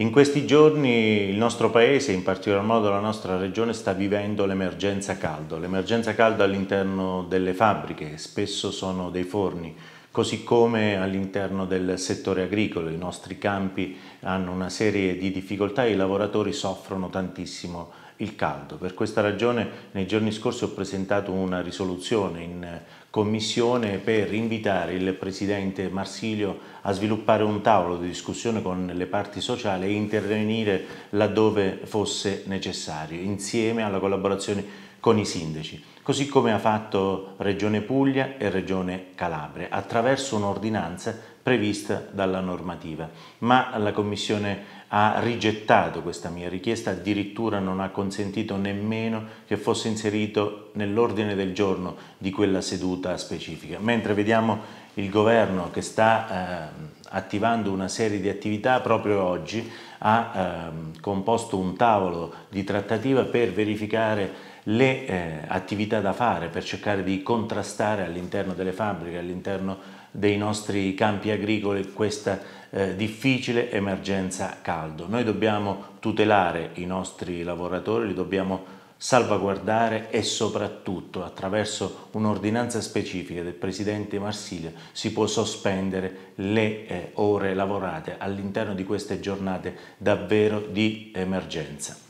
In questi giorni il nostro paese, in particolar modo la nostra regione, sta vivendo l'emergenza caldo. L'emergenza caldo all'interno delle fabbriche, spesso sono dei forni, così come all'interno del settore agricolo. I nostri campi hanno una serie di difficoltà e i lavoratori soffrono tantissimo il caldo. Per questa ragione nei giorni scorsi ho presentato una risoluzione in commissione per invitare il Presidente Marsilio a sviluppare un tavolo di discussione con le parti sociali e intervenire laddove fosse necessario, insieme alla collaborazione con i sindaci, così come ha fatto Regione Puglia e Regione Calabria, attraverso un'ordinanza prevista dalla normativa. Ma la Commissione ha rigettato questa mia richiesta, addirittura non ha consentito nemmeno che fosse inserito nell'ordine del giorno di quella seduta giunta specifica. Mentre vediamo il governo che sta eh, attivando una serie di attività, proprio oggi ha eh, composto un tavolo di trattativa per verificare le eh, attività da fare per cercare di contrastare all'interno delle fabbriche, all'interno dei nostri campi agricoli questa eh, difficile emergenza caldo. Noi dobbiamo tutelare i nostri lavoratori, li dobbiamo salvaguardare e soprattutto attraverso un'ordinanza specifica del Presidente Marsiglia si può sospendere le eh, ore lavorate all'interno di queste giornate davvero di emergenza.